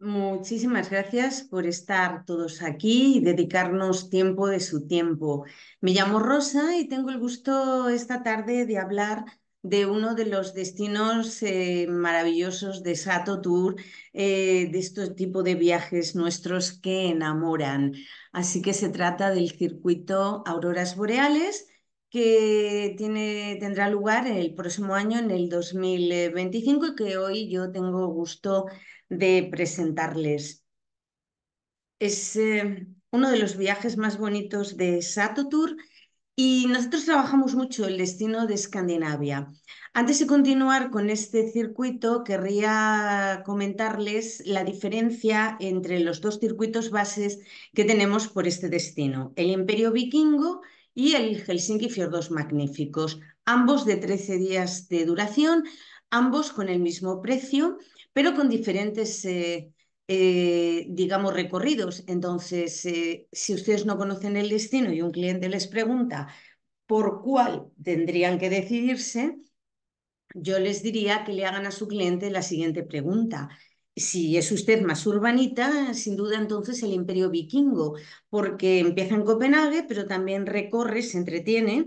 Muchísimas gracias por estar todos aquí y dedicarnos tiempo de su tiempo. Me llamo Rosa y tengo el gusto esta tarde de hablar de uno de los destinos eh, maravillosos de Sato Tour, eh, de este tipo de viajes nuestros que enamoran. Así que se trata del circuito Auroras Boreales que tiene, tendrá lugar el próximo año, en el 2025, y que hoy yo tengo gusto de presentarles. Es eh, uno de los viajes más bonitos de Sato Tour y nosotros trabajamos mucho el destino de Escandinavia. Antes de continuar con este circuito, querría comentarles la diferencia entre los dos circuitos bases que tenemos por este destino, el Imperio Vikingo y el Helsinki Fiordos Magníficos, ambos de 13 días de duración, ambos con el mismo precio pero con diferentes, eh, eh, digamos, recorridos. Entonces, eh, si ustedes no conocen el destino y un cliente les pregunta por cuál tendrían que decidirse, yo les diría que le hagan a su cliente la siguiente pregunta. Si es usted más urbanita, sin duda entonces el imperio vikingo, porque empieza en Copenhague, pero también recorre, se entretiene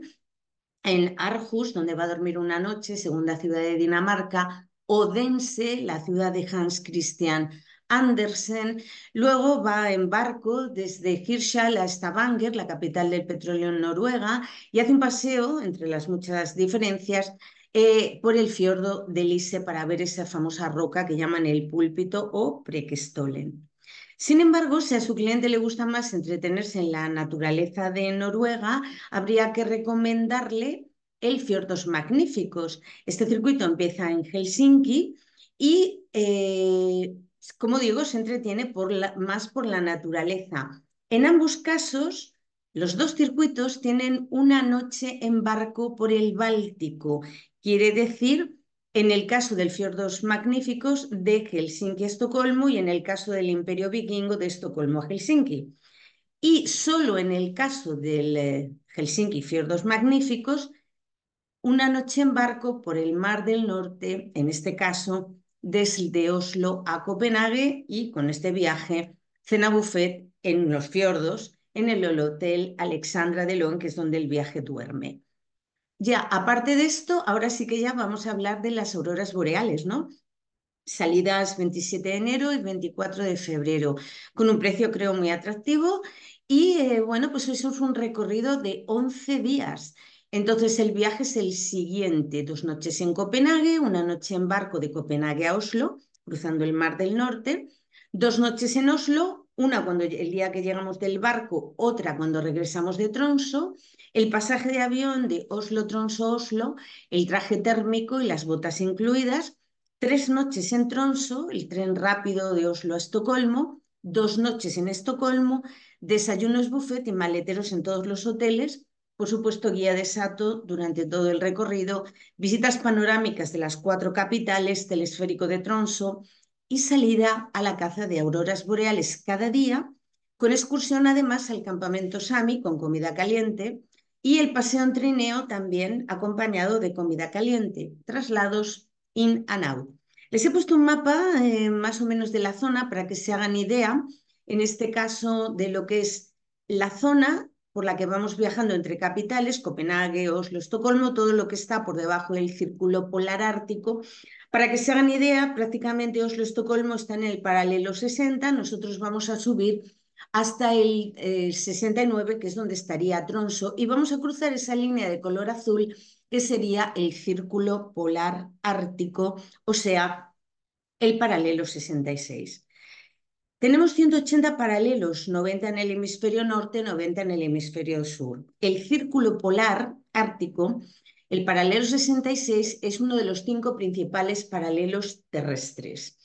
en Arjus, donde va a dormir una noche, segunda ciudad de Dinamarca, Odense, la ciudad de Hans Christian Andersen. Luego va en barco desde Hirschal a Stavanger, la capital del petróleo en Noruega, y hace un paseo, entre las muchas diferencias, eh, por el fiordo de Lise para ver esa famosa roca que llaman el púlpito o Prekestolen. Sin embargo, si a su cliente le gusta más entretenerse en la naturaleza de Noruega, habría que recomendarle el fiordos magníficos. Este circuito empieza en Helsinki y, eh, como digo, se entretiene más por la naturaleza. En ambos casos, los dos circuitos tienen una noche en barco por el Báltico, quiere decir, en el caso del Fiordos Magníficos, de Helsinki a Estocolmo y en el caso del Imperio Vikingo, de Estocolmo a Helsinki. Y solo en el caso del eh, Helsinki Fiordos Magníficos una noche en barco por el Mar del Norte, en este caso desde Oslo a Copenhague y con este viaje cena buffet en los fiordos, en el Hotel Alexandra de que es donde el viaje duerme. Ya, aparte de esto, ahora sí que ya vamos a hablar de las auroras boreales, ¿no? Salidas 27 de enero y 24 de febrero, con un precio creo muy atractivo y eh, bueno, pues eso es un recorrido de 11 días entonces el viaje es el siguiente, dos noches en Copenhague, una noche en barco de Copenhague a Oslo, cruzando el Mar del Norte, dos noches en Oslo, una cuando el día que llegamos del barco, otra cuando regresamos de Tronso, el pasaje de avión de Oslo, Tronso, Oslo, el traje térmico y las botas incluidas, tres noches en Tronso, el tren rápido de Oslo a Estocolmo, dos noches en Estocolmo, desayunos buffet y maleteros en todos los hoteles, por supuesto guía de Sato durante todo el recorrido, visitas panorámicas de las cuatro capitales, telesférico de Tronso y salida a la caza de auroras boreales cada día, con excursión además al campamento Sami con comida caliente y el paseo en trineo también acompañado de comida caliente, traslados in and out. Les he puesto un mapa eh, más o menos de la zona para que se hagan idea, en este caso, de lo que es la zona por la que vamos viajando entre capitales, Copenhague, Oslo, Estocolmo, todo lo que está por debajo del círculo polar ártico. Para que se hagan idea, prácticamente Oslo, Estocolmo está en el paralelo 60, nosotros vamos a subir hasta el 69, eh, que es donde estaría Tronso, y vamos a cruzar esa línea de color azul, que sería el círculo polar ártico, o sea, el paralelo 66. Tenemos 180 paralelos, 90 en el hemisferio norte, 90 en el hemisferio sur. El círculo polar ártico, el paralelo 66, es uno de los cinco principales paralelos terrestres.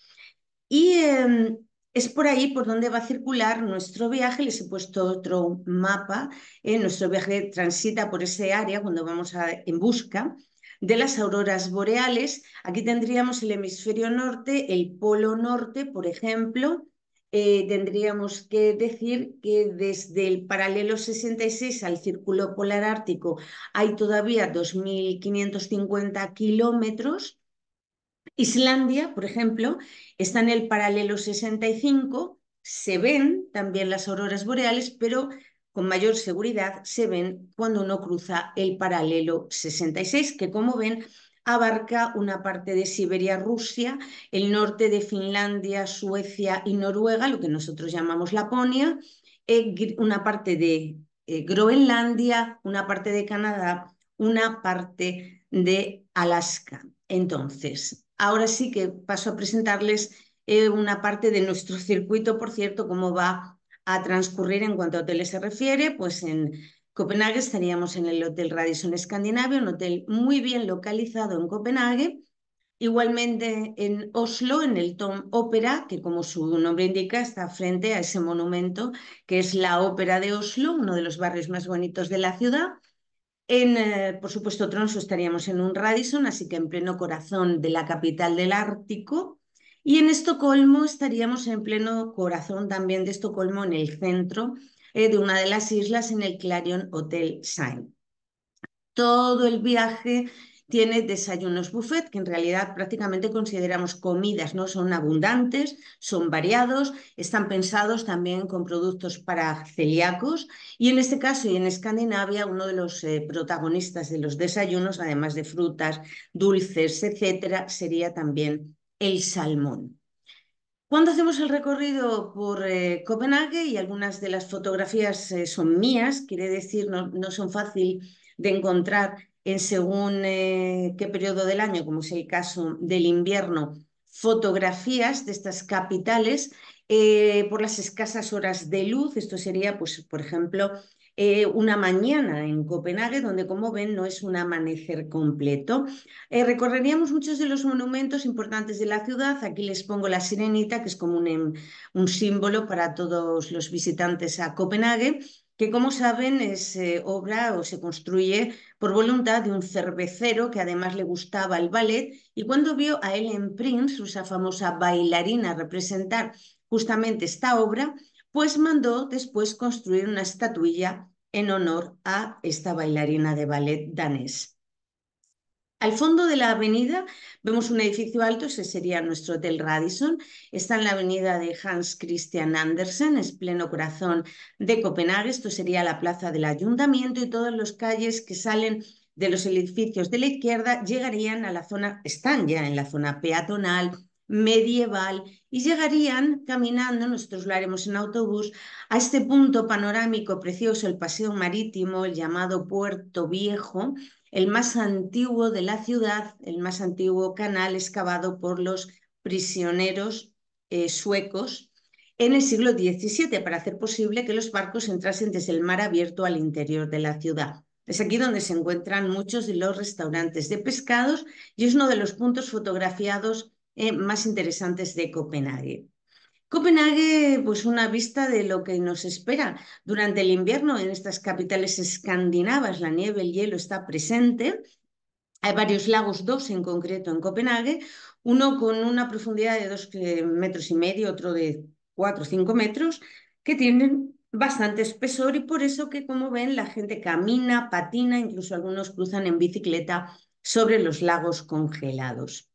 Y em, es por ahí por donde va a circular nuestro viaje. Les he puesto otro mapa. Eh, nuestro viaje transita por ese área cuando vamos en busca de las auroras boreales. Aquí tendríamos el hemisferio norte, el polo norte, por ejemplo, eh, tendríamos que decir que desde el paralelo 66 al círculo polar ártico hay todavía 2.550 kilómetros. Islandia, por ejemplo, está en el paralelo 65, se ven también las auroras boreales, pero con mayor seguridad se ven cuando uno cruza el paralelo 66, que como ven abarca una parte de Siberia, Rusia, el norte de Finlandia, Suecia y Noruega, lo que nosotros llamamos Laponia, eh, una parte de eh, Groenlandia, una parte de Canadá, una parte de Alaska. Entonces, ahora sí que paso a presentarles eh, una parte de nuestro circuito, por cierto, cómo va a transcurrir en cuanto a hoteles se refiere, pues en Copenhague, estaríamos en el Hotel Radisson Escandinavia, un hotel muy bien localizado en Copenhague. Igualmente en Oslo, en el Tom Opera, que como su nombre indica está frente a ese monumento que es la Ópera de Oslo, uno de los barrios más bonitos de la ciudad. En, eh, por supuesto, Tronso estaríamos en un Radisson, así que en pleno corazón de la capital del Ártico. Y en Estocolmo estaríamos en pleno corazón también de Estocolmo, en el centro, eh, de una de las islas en el Clarion Hotel Saint. Todo el viaje tiene desayunos buffet, que en realidad prácticamente consideramos comidas, ¿no? Son abundantes, son variados, están pensados también con productos para celíacos y en este caso y en Escandinavia uno de los eh, protagonistas de los desayunos, además de frutas, dulces, etcétera, sería también el salmón. Cuando hacemos el recorrido por eh, Copenhague, y algunas de las fotografías eh, son mías, quiere decir, no, son fácil de encontrar en según eh, qué periodo del año, como es el caso del invierno, fotografías de estas capitales por las escasas horas de luz. Esto sería, pues, por ejemplo, eh, una mañana en Copenhague, donde como ven no es un amanecer completo. Eh, recorreríamos muchos de los monumentos importantes de la ciudad. Aquí les pongo la sirenita, que es como un, em, símbolo para todos los visitantes a Copenhague que como saben es eh, obra o se construye por voluntad de un cervecero que además le gustaba el ballet y cuando vio a Ellen Prince, esa famosa bailarina, representar justamente esta obra, pues mandó después construir una estatuilla en honor a esta bailarina de ballet danés. Al fondo de la avenida vemos un edificio alto, ese sería nuestro Hotel Radisson. Está en la avenida de Hans Christian Andersen, es pleno corazón de Copenhague. Esto sería la plaza del ayuntamiento y todas las calles que salen de los edificios de la izquierda llegarían a la zona, están ya en la zona peatonal medieval y llegarían caminando, nosotros lo haremos en autobús, a este punto panorámico precioso, el paseo marítimo, el llamado Puerto Viejo, el más antiguo de la ciudad, el más antiguo canal excavado por los prisioneros eh, suecos en el siglo XVII para hacer posible que los barcos entrasen desde el mar abierto al interior de la ciudad. Es aquí donde se encuentran muchos de los restaurantes de pescados y es uno de los puntos fotografiados eh, más interesantes de Copenhague. Copenhague, pues una vista de lo que nos espera durante el invierno en estas capitales escandinavas. La nieve, el hielo está presente. Hay varios lagos, dos en concreto en Copenhague, uno con una profundidad de dos eh, metros y medio, otro de cuatro o cinco metros, que tienen bastante espesor y por eso que, como ven, la gente camina, patina, incluso algunos cruzan en bicicleta sobre los lagos congelados.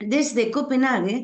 Desde Copenhague,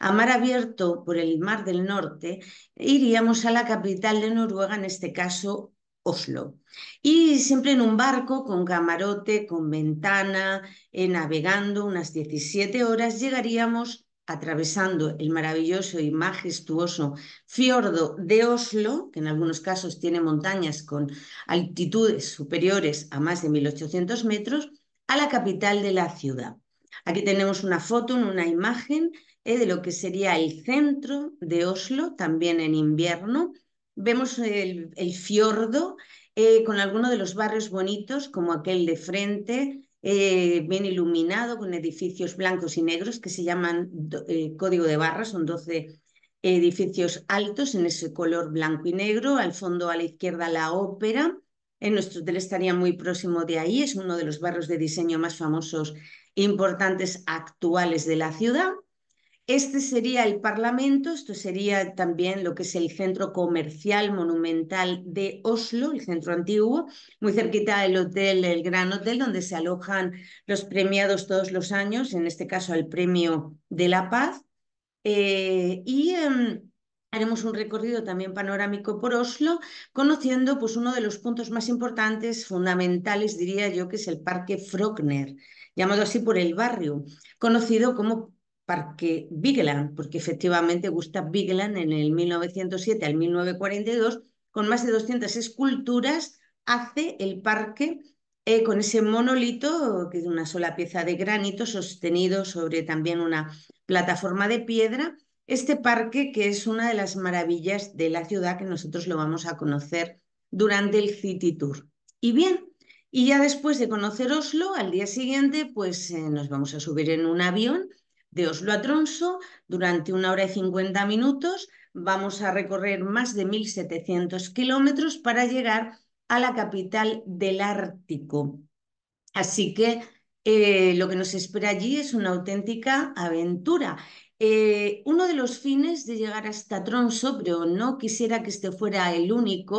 a mar abierto por el Mar del Norte, iríamos a la capital de Noruega, en este caso Oslo. Y siempre en un barco con camarote, con ventana, eh, navegando unas 17 horas, llegaríamos atravesando el maravilloso y majestuoso fiordo de Oslo, que en algunos casos tiene montañas con altitudes superiores a más de 1800 metros, a la capital de la ciudad. Aquí tenemos una foto, una imagen eh, de lo que sería el centro de Oslo, también en invierno. Vemos el, fiordo eh, con algunos de los barrios bonitos, como aquel de frente, eh, bien iluminado, con edificios blancos y negros que se llaman Código de Barra, son 12 edificios altos en ese color blanco y negro. Al fondo, a la izquierda, la ópera. En nuestro hotel estaría muy próximo de ahí, es uno de los barrios de diseño más famosos importantes actuales de la ciudad. Este sería el Parlamento, esto sería también lo que es el centro comercial monumental de Oslo, el centro antiguo, muy cerquita del hotel, el Gran Hotel, donde se alojan los premiados todos los años, en este caso el Premio de la Paz. Eh, y em, haremos un recorrido también panorámico por Oslo, conociendo pues, uno de los puntos más importantes, fundamentales, diría yo, que es el Parque Frogner llamado así por el barrio, conocido como Parque Bigland, porque efectivamente Gustav Bigland en el 1907 al 1942, con más de 200 esculturas, hace el parque eh, con ese monolito, que es una sola pieza de granito sostenido sobre también una plataforma de piedra, este parque que es una de las maravillas de la ciudad que nosotros lo vamos a conocer durante el City Tour. Y bien, y ya después de conocer Oslo, al día siguiente, pues eh, nos vamos a subir en un avión de Oslo a Tronso durante una hora y 50 minutos. Vamos a recorrer más de 1.700 kilómetros para llegar a la capital del Ártico. Así que eh, lo que nos espera allí es una auténtica aventura. Eh, uno de los fines de llegar hasta Tronso, pero no quisiera que este fuera el único,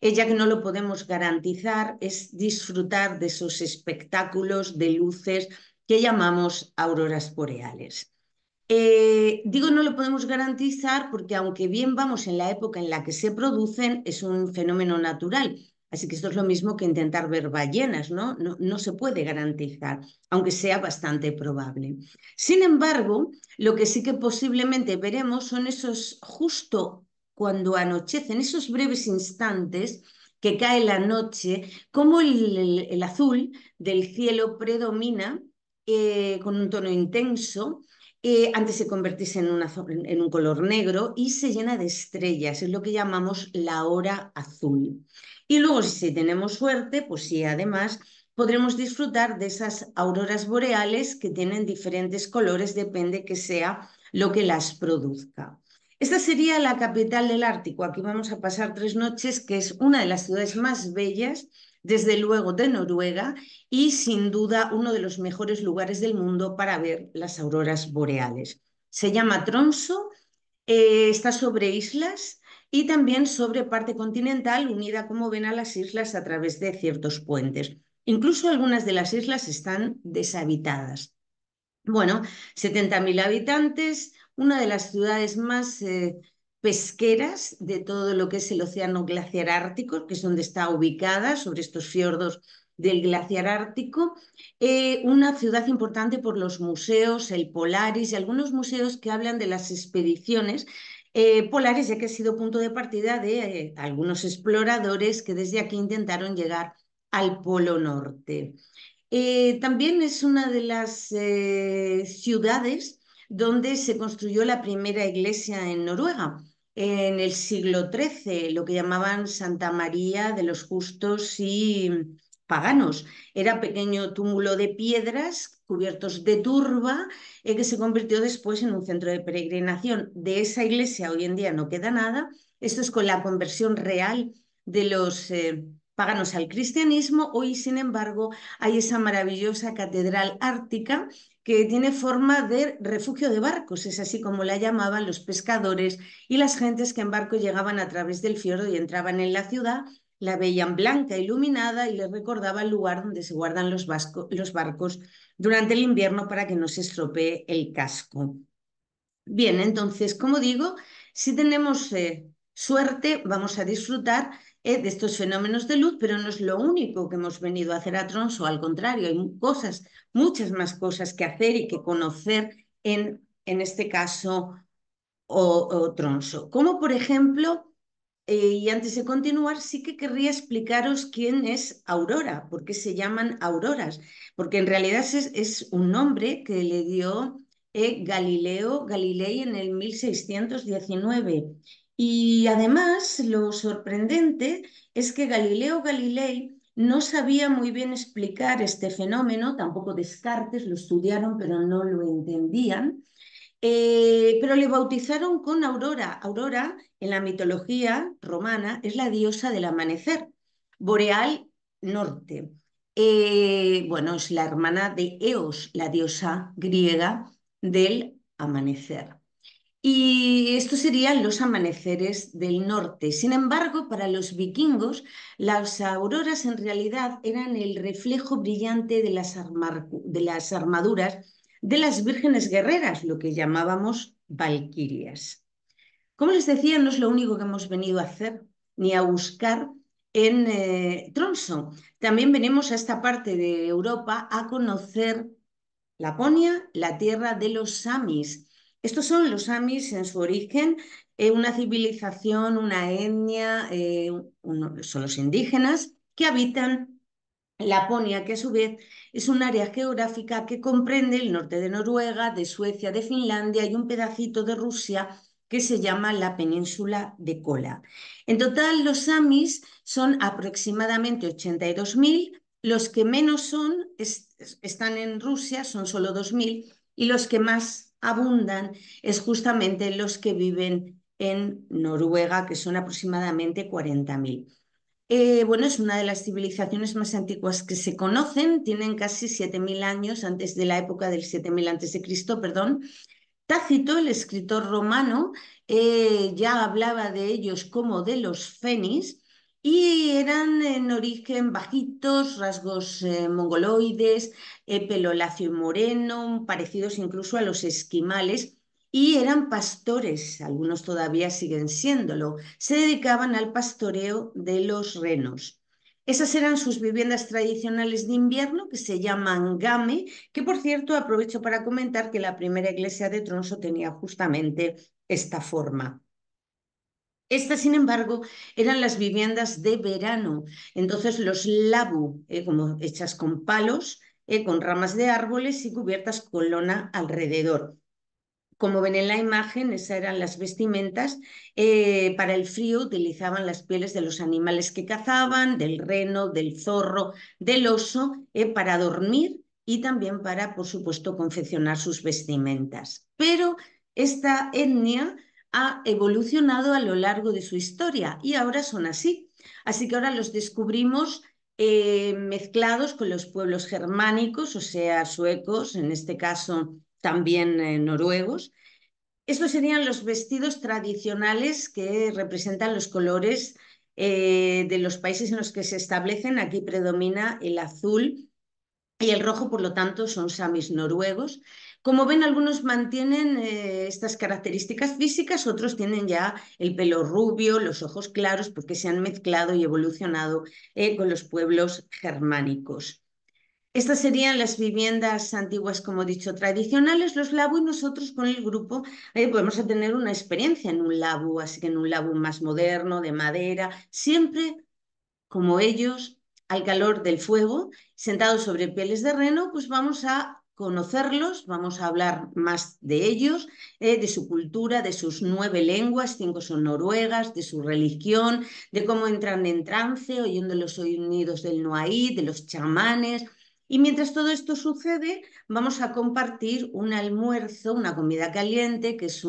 eh, ya que no lo podemos garantizar, es disfrutar de esos espectáculos de luces que llamamos auroras boreales. Eh, digo no lo podemos garantizar porque aunque bien vamos en la época en la que se producen, es un fenómeno natural Así que esto es lo mismo que intentar ver ballenas, ¿no? No, se puede garantizar, aunque sea bastante probable. Sin embargo, lo que sí que posiblemente veremos son esos justo cuando anochecen, esos breves instantes que cae la noche, cómo el, azul del cielo predomina eh, con un tono intenso eh, antes se convertirse en, en, un color negro y se llena de estrellas, es lo que llamamos la hora azul. Y luego, si tenemos suerte, pues sí, además podremos disfrutar de esas auroras boreales que tienen diferentes colores, depende que sea lo que las produzca. Esta sería la capital del Ártico. Aquí vamos a pasar tres noches, que es una de las ciudades más bellas desde luego de Noruega y sin duda uno de los mejores lugares del mundo para ver las auroras boreales. Se llama Tromso, eh, está sobre islas y también sobre parte continental unida, como ven, a las islas a través de ciertos puentes. Incluso algunas de las islas están deshabitadas. Bueno, 70.000 habitantes, una de las ciudades más... Eh, pesqueras de todo lo que es el océano glaciar ártico, que es donde está ubicada, sobre estos fiordos del glaciar ártico, eh, una ciudad importante por los museos, el Polaris y algunos museos que hablan de las expediciones eh, polares, ya que ha sido punto de partida de eh, algunos exploradores que desde aquí intentaron llegar al Polo Norte. también es una de las ciudades donde se construyó la primera iglesia en Noruega en el siglo XIII, lo que llamaban Santa María de los Justos y paganos. Era pequeño túmulo de piedras cubiertos de turba eh, que se convirtió después en un centro de peregrinación. De esa iglesia hoy en día no queda nada. Esto es con la conversión real de los eh, paganos al cristianismo. Hoy, sin embargo, hay esa maravillosa catedral ártica que tiene forma de refugio de barcos, es así como la llamaban los pescadores y las gentes que en barco llegaban a través del fiordo y entraban en la ciudad, la veían blanca, iluminada y les recordaba el lugar donde se guardan los, los barcos durante el invierno para que no se estropee el casco. Bien, entonces, como digo, si tenemos eh, suerte, vamos a disfrutar eh, de estos fenómenos de luz, pero no es lo único que hemos venido a hacer a Tronso, al contrario, hay cosas, muchas más cosas que hacer y que conocer en, en este caso o, o Tronso. Como por ejemplo, eh, y antes de continuar, sí que querría explicaros quién es Aurora, por qué se llaman Auroras, porque en realidad es, un nombre que le dio eh, Galileo Galilei en el 1619 y además, lo sorprendente es que Galileo Galilei no sabía muy bien explicar este fenómeno, tampoco Descartes lo estudiaron, pero no lo entendían. Eh, pero le bautizaron con Aurora. Aurora, en la mitología romana, es la diosa del amanecer, boreal norte. Eh, bueno, es la hermana de Eos, la diosa griega del amanecer. Y estos serían los amaneceres del norte. Sin embargo, para los vikingos, las auroras en realidad eran el reflejo brillante de las, armaduras de las vírgenes guerreras, lo que llamábamos valquirias. Como les decía, no es lo único que hemos venido a hacer ni a buscar en eh, También venimos a esta parte de Europa a conocer Laponia, la tierra de los samis estos son los Amis en su origen, eh, una civilización, una etnia, eh, son los indígenas que habitan Laponia, que a su vez es un área geográfica que comprende el norte de Noruega, de Suecia, de Finlandia y un pedacito de Rusia que se llama la península de Kola. En total, los samis son aproximadamente 82.000, los que menos son están en Rusia, son solo 2.000, y los que más abundan es justamente los que viven en Noruega, que son aproximadamente 40.000. Eh, bueno, es una de las civilizaciones más antiguas que se conocen, tienen casi 7.000 años antes de la época del 7.000 antes de Cristo, perdón. Tácito, el escritor romano, eh, ya hablaba de ellos como de los fenis, y eran en origen bajitos, rasgos eh, mongoloides, eh, pelo lacio y moreno, parecidos incluso a los esquimales, y eran pastores, algunos todavía siguen siéndolo, se dedicaban al pastoreo de los renos. Esas eran sus viviendas tradicionales de invierno que se llaman game, que por cierto aprovecho para comentar que la primera iglesia de Tronso tenía justamente esta forma. Estas, sin embargo, eran las viviendas de verano. Entonces los labu, eh, como hechas con palos, eh, con ramas de árboles y cubiertas con lona alrededor. Como ven en la imagen, esas eran las vestimentas. Eh, para el frío utilizaban las pieles de los animales que cazaban, del reno, del zorro, del oso, para dormir y también para, por supuesto, confeccionar sus vestimentas. Pero esta etnia ha evolucionado a lo largo de su historia y ahora son así. Así que ahora los descubrimos eh, mezclados con los pueblos germánicos, o sea, suecos, en este caso también eh, noruegos. Estos serían los vestidos tradicionales que representan los colores eh, de los países en los que se establecen. Aquí predomina el azul y el rojo, por lo tanto, son samis noruegos. Como ven, algunos mantienen eh, estas características físicas, otros tienen ya el pelo rubio, los ojos claros, porque se han mezclado y evolucionado eh, con los pueblos germánicos. Estas serían las viviendas antiguas, como he dicho, tradicionales, los labu, y nosotros con el grupo eh, podemos tener una experiencia en un labu, así que en un labu más moderno, de madera, siempre como ellos, al calor del fuego, sentados sobre pieles de reno, pues vamos a conocerlos, vamos a hablar más de ellos, eh, de su cultura, de sus nueve lenguas, cinco son noruegas, de su religión, de cómo entran en trance oyendo los sonidos del Noaí, de los chamanes, y mientras todo esto sucede, vamos a compartir un almuerzo, una comida caliente, que es eh,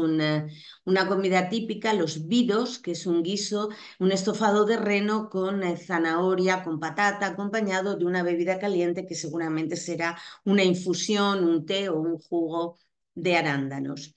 una, comida típica, los vidos, que es un guiso, un estofado de reno con eh, zanahoria, con patata, acompañado de una bebida caliente que seguramente será una infusión, un té o un jugo de arándanos.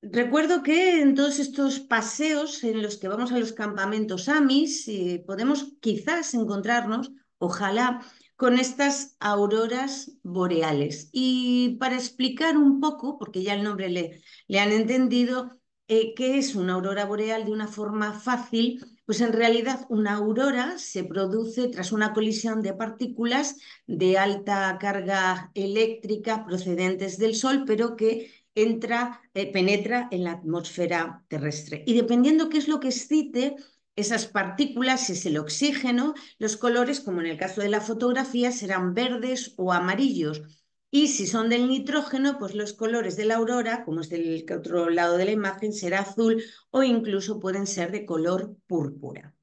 Recuerdo que en todos estos paseos en los que vamos a los campamentos AMIS eh, podemos quizás encontrarnos, ojalá, con estas auroras boreales. Y para explicar un poco, porque ya el nombre le, le han entendido, eh, qué es una aurora boreal de una forma fácil, pues en realidad una aurora se produce tras una colisión de partículas de alta carga eléctrica procedentes del Sol, pero que entra, eh, penetra en la atmósfera terrestre. Y dependiendo qué es lo que excite, esas partículas si es el oxígeno, los colores, como en el caso de la fotografía, serán verdes o amarillos. Y si son del nitrógeno, pues los colores de la aurora, como es del otro lado de la imagen, será azul o incluso pueden ser de color púrpura.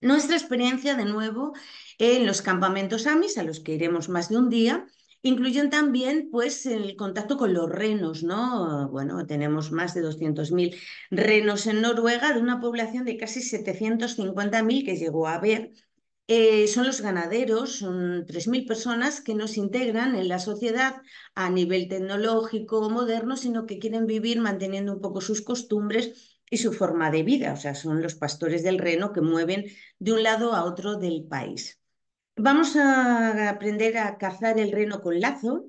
Nuestra experiencia, de nuevo, en los campamentos AMIS, a los que iremos más de un día, Incluyen también pues, el contacto con los renos, ¿no? Bueno, tenemos más de 200.000 renos en Noruega, de una población de casi 750.000 que llegó a ver. Eh, son los ganaderos, son 3.000 personas que no se integran en la sociedad a nivel tecnológico moderno, sino que quieren vivir manteniendo un poco sus costumbres y su forma de vida. O sea, son los pastores del reno que mueven de un lado a otro del país. Vamos a aprender a cazar el reno con lazo,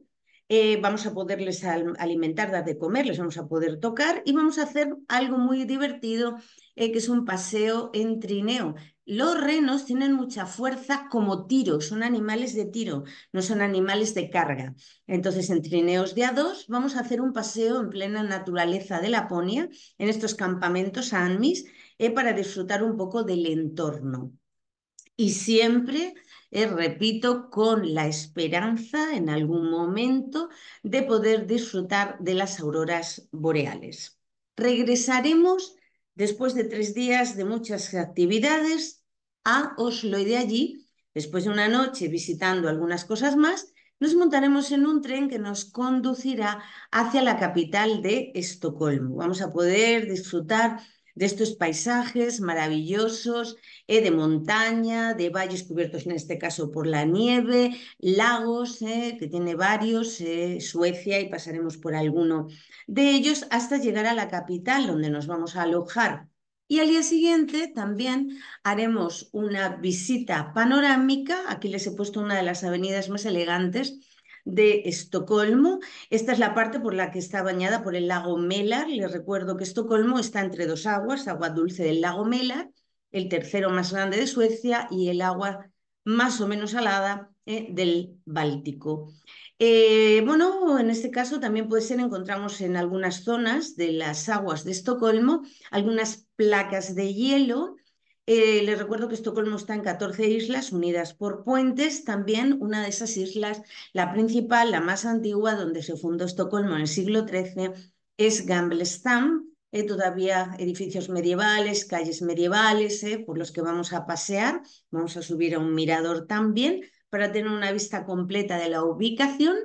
eh, vamos a poderles alimentar, dar de comer, les vamos a poder tocar y vamos a hacer algo muy divertido, eh, que es un paseo en trineo. Los renos tienen mucha fuerza como tiro, son animales de tiro, no son animales de carga. Entonces, en trineos de a dos, vamos a hacer un paseo en plena naturaleza de Laponia, en estos campamentos ANMIS, eh, para disfrutar un poco del entorno y siempre, eh, repito, con la esperanza en algún momento de poder disfrutar de las auroras boreales. Regresaremos después de tres días de muchas actividades a Oslo y de allí, después de una noche visitando algunas cosas más, nos montaremos en un tren que nos conducirá hacia la capital de Estocolmo. Vamos a poder disfrutar de estos paisajes maravillosos eh, de montaña, de valles cubiertos en este caso por la nieve, lagos, eh, que tiene varios, eh, Suecia y pasaremos por alguno de ellos hasta llegar a la capital donde nos vamos a alojar. Y al día siguiente también haremos una visita panorámica, aquí les he puesto una de las avenidas más elegantes, de Estocolmo. Esta es la parte por la que está bañada por el lago Melar. Les recuerdo que Estocolmo está entre dos aguas, agua dulce del lago Melar, el tercero más grande de Suecia, y el agua más o menos salada eh, del Báltico. Eh, bueno, en este caso también puede ser, encontramos en algunas zonas de las aguas de Estocolmo algunas placas de hielo eh, les recuerdo que Estocolmo está en 14 islas unidas por puentes. También una de esas islas, la principal, la más antigua, donde se fundó Estocolmo en el siglo XIII, es Gamblestam. Eh, todavía edificios medievales, calles medievales, eh, por los que vamos a pasear. Vamos a subir a un mirador también para tener una vista completa de la ubicación.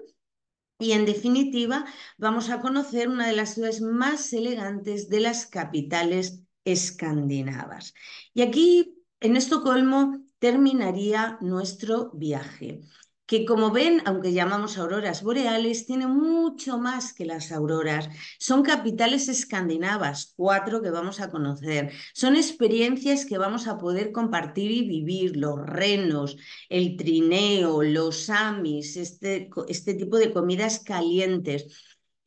Y en definitiva, vamos a conocer una de las ciudades más elegantes de las capitales escandinavas. Y aquí, en Estocolmo, terminaría nuestro viaje que como ven, aunque llamamos auroras boreales, tiene mucho más que las auroras. Son capitales escandinavas, cuatro que vamos a conocer. Son experiencias que vamos a poder compartir y vivir, los renos, el trineo, los amis, este, este tipo de comidas calientes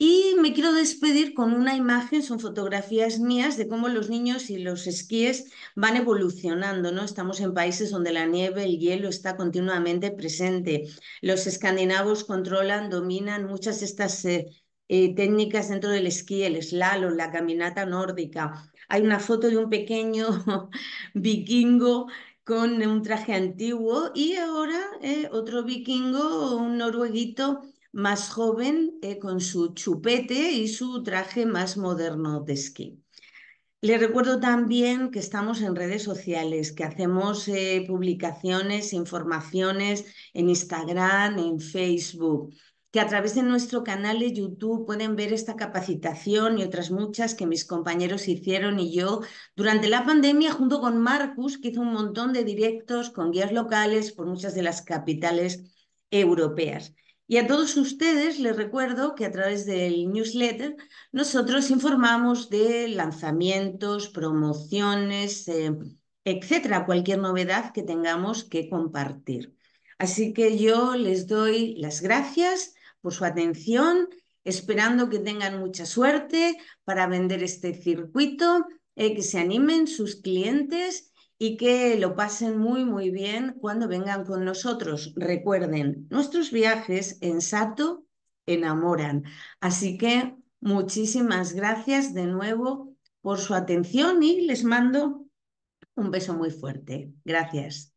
y me quiero despedir con una imagen, son fotografías mías de cómo los niños y los esquíes van evolucionando, ¿no? Estamos en países donde la nieve, el hielo está continuamente presente. Los escandinavos controlan, dominan muchas de estas eh, eh, técnicas dentro del esquí, el slalom, la caminata nórdica. Hay una foto de un pequeño vikingo con un traje antiguo y ahora eh, otro vikingo, un norueguito más joven eh, con su chupete y su traje más moderno de esquí. Le recuerdo también que estamos en redes sociales, que hacemos eh, publicaciones, informaciones en Instagram, en Facebook, que a través de nuestro canal de YouTube pueden ver esta capacitación y otras muchas que mis compañeros hicieron y yo durante la pandemia junto con Marcus, que hizo un montón de directos con guías locales por muchas de las capitales europeas. Y a todos ustedes les recuerdo que a través del newsletter nosotros informamos de lanzamientos, promociones, eh, etcétera, cualquier novedad que tengamos que compartir. Así que yo les doy las gracias por su atención, esperando que tengan mucha suerte para vender este circuito, y eh, que se animen sus clientes y que lo pasen muy, muy bien cuando vengan con nosotros. Recuerden, nuestros viajes en Sato enamoran. Así que muchísimas gracias de nuevo por su atención y les mando un beso muy fuerte. Gracias.